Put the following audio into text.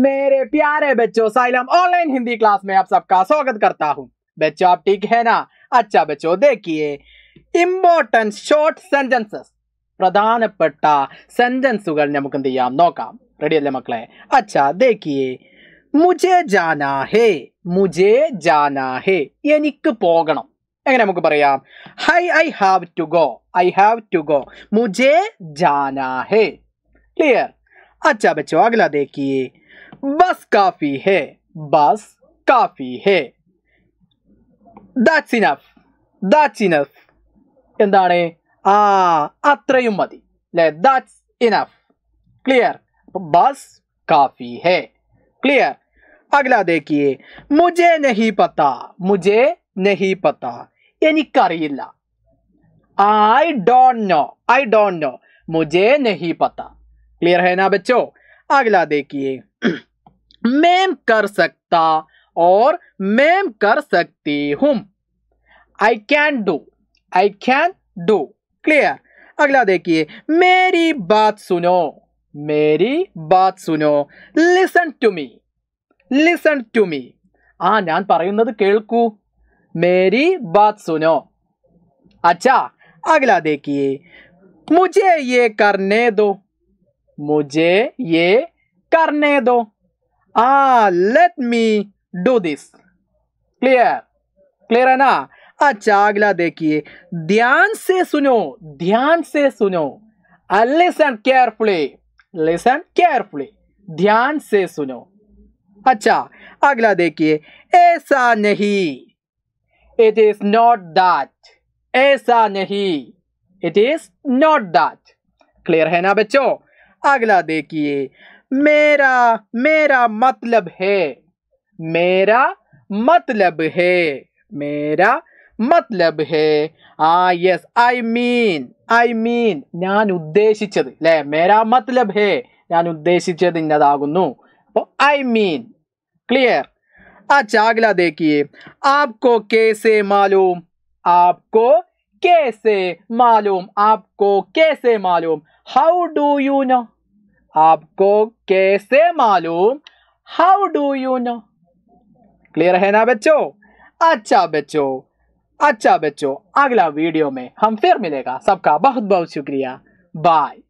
मेरे प्यारे बच्चों साइलम ऑनलाइन हिंदी क्लास में आप सबका स्वागत करता हूँ बच्चों आप ठीक है ना अच्छा बच्चों देखिए ഇമ്പോർട്ടൻറ്റ് ഷോർട്ട് സെൻറ്റൻസസ് പ്രധാനപ്പെട്ട സെൻറ്റൻസുകൾ നമുക്കെന്ത് ചെയ്യാം നോക്കാം റെഡി അല്ലേ മക്കളെ അച്ഛാ ദേക്കിയേ മുജേ ജാനാ ഹേ മുജേ ജാനാ ഹേ എനിക്ക് പോകണം എങ്ങനെ നമുക്ക് പറയാം ഹൈ I have to go I have to go മുജേ ജാനാ ഹേ ക്ലിയർ अच्छा बच्चों अगला देखिए बस काफी है बस काफी है ദാറ്റ്സ് ഇനഫ് ദാറ്റ്സ് ഇനഫ് എന്താണ് ആ അത്രയും മതി അല്ലേ ദാറ്റ്സ് ഇനഫ് क्लियर बस काफी है क्लियर अगला देखिए मुझे नहीं पता मुझे नहीं पता എനിക്കറിയില്ല I don't know I don't know മുജേ നഹി പത്ത ക്ലിയർ ഹൈ നാ ബച്ചോ अगला देखिए मैम कर सकता और मैम कर सकती हूं I can do I can do clear अगला देखिए मेरी बात सुनो मेरी बात सुनो listen to me listen to me आ ഞാൻ പറയുന്നത് കേൾക്കൂ मेरी बात सुनो अच्छा अगला देखिए मुझे ये करने दो मुझे ये करने दो uh let me do this clear clear है ना अच्छा अगला देखिए ध्यान से सुनो ध्यान से सुनो लिसन केयरफुली लिसन केयरफुली ध्यान से सुनो अच्छा अगला देखिए ऐसा नहीं इट इज नॉट दैट ऐसा नहीं it is not that clear है ना बच्चों अगला देखिए मेरा मेरा मतलब है मेरा मतलब है मेरा मतलब है uh yes I mean I mean या उदेश मेरा मतलब है या उदेश आई मीन क्लियर अच्छा अगला देखिए आपको कैसे मालूम आपको कैसे मालूम आपको कैसे मालूम हाउ डू यू नो आपको कैसे मालूम how do you know clear है ना बच्चो अच्छा बच्चो अच्छा बच्चो अगला वीडियो में हम फिर मिलेगा सबका बहुत बहुत शुक्रिया बाय